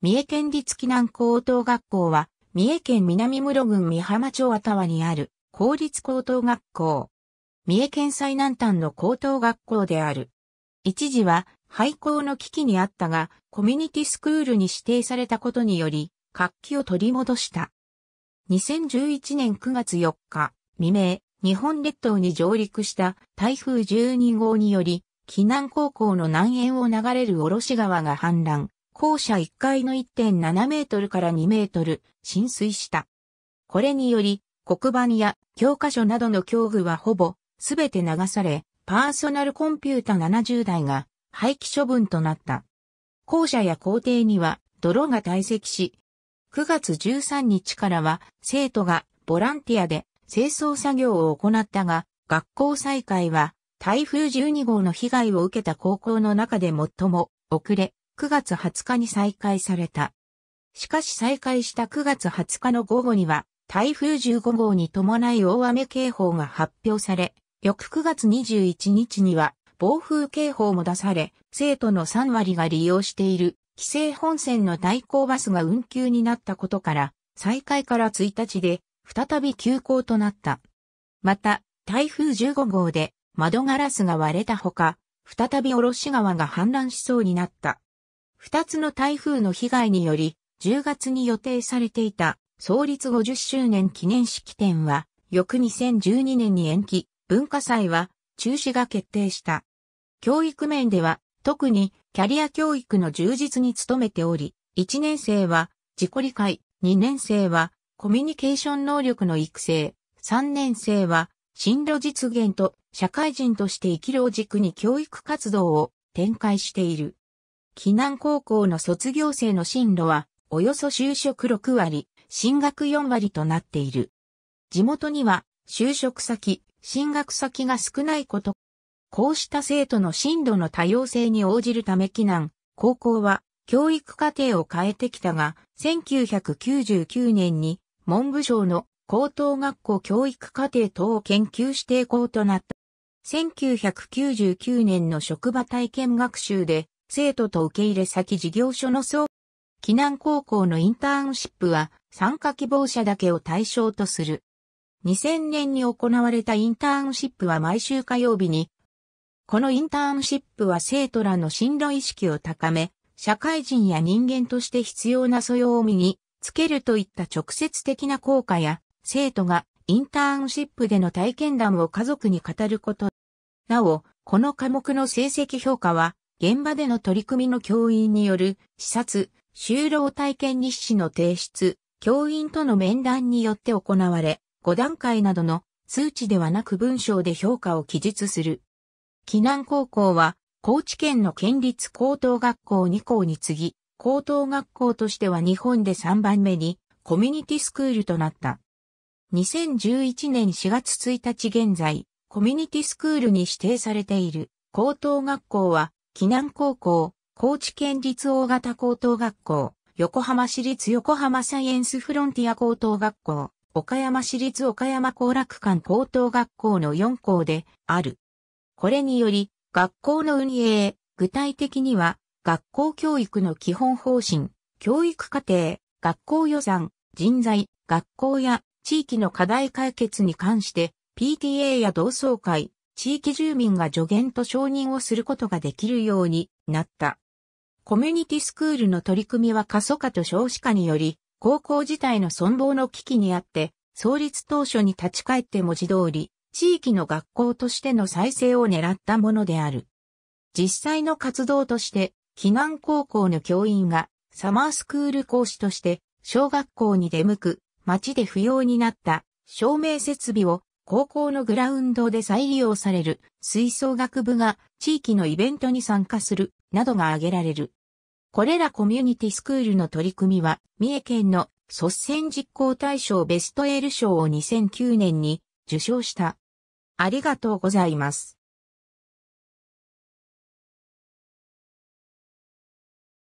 三重県立紀南高等学校は、三重県南室郡美浜町あたわにある公立高等学校。三重県最南端の高等学校である。一時は廃校の危機にあったが、コミュニティスクールに指定されたことにより、活気を取り戻した。2011年9月4日、未明、日本列島に上陸した台風12号により、紀南高校の南縁を流れる卸川が氾濫。校舎1階の1.7メートルから2メートル浸水した。これにより、黒板や教科書などの教具はほぼすべて流され、パーソナルコンピュータ70台が廃棄処分となった。校舎や校庭には泥が堆積し、9月13日からは生徒がボランティアで清掃作業を行ったが、学校再開は台風12号の被害を受けた高校の中で最も遅れ、9月20日に再開された。しかし再開した9月20日の午後には、台風15号に伴い大雨警報が発表され、翌9月21日には暴風警報も出され、生徒の3割が利用している規制本線の代行バスが運休になったことから、再開から1日で再び休校となった。また、台風15号で窓ガラスが割れたほか、再び卸川が氾濫しそうになった。二つの台風の被害により、10月に予定されていた創立50周年記念式典は、翌2012年に延期、文化祭は中止が決定した。教育面では、特にキャリア教育の充実に努めており、1年生は自己理解、2年生はコミュニケーション能力の育成、3年生は進路実現と社会人として生きるを軸に教育活動を展開している。避難高校の卒業生の進路は、およそ就職6割、進学4割となっている。地元には、就職先、進学先が少ないこと。こうした生徒の進路の多様性に応じるため避難、高校は、教育課程を変えてきたが、1999年に、文部省の高等学校教育課程等を研究指定校となった。1999年の職場体験学習で生徒と受け入れ先事業所の総避難高校のインターンシップは参加希望者だけを対象とする。2000年に行われたインターンシップは毎週火曜日に、このインターンシップは生徒らの進路意識を高め、社会人や人間として必要な素養を身につけるといった直接的な効果や、生徒がインターンシップでの体験談を家族に語ること。なお、この科目の成績評価は現場での取り組みの教員による視察、就労体験日誌の提出、教員との面談によって行われ、5段階などの数値ではなく文章で評価を記述する。避難高校は、高知県の県立高等学校2校に次ぎ、高等学校としては日本で3番目にコミュニティスクールとなった。2011年4月1日現在、コミュニティスクールに指定されている高等学校は紀南高校、高知県立大型高等学校、横浜市立横浜サイエンスフロンティア高等学校、岡山市立岡山高楽館高等学校の4校である。これにより、学校の運営、具体的には、学校教育の基本方針、教育課程、学校予算、人材、学校や地域の課題解決に関して、PTA や同窓会、地域住民が助言と承認をすることができるようになった。コミュニティスクールの取り組みは過疎化と少子化により、高校自体の存亡の危機にあって、創立当初に立ち返って文字通り、地域の学校としての再生を狙ったものである。実際の活動として、避難高校の教員がサマースクール講師として小学校に出向く、町で不要になった照明設備を高校のグラウンドで再利用される吹奏楽部が地域のイベントに参加するなどが挙げられる。これらコミュニティスクールの取り組みは、三重県の率先実行大賞ベストエール賞を2009年に受賞した。ありがとうございます。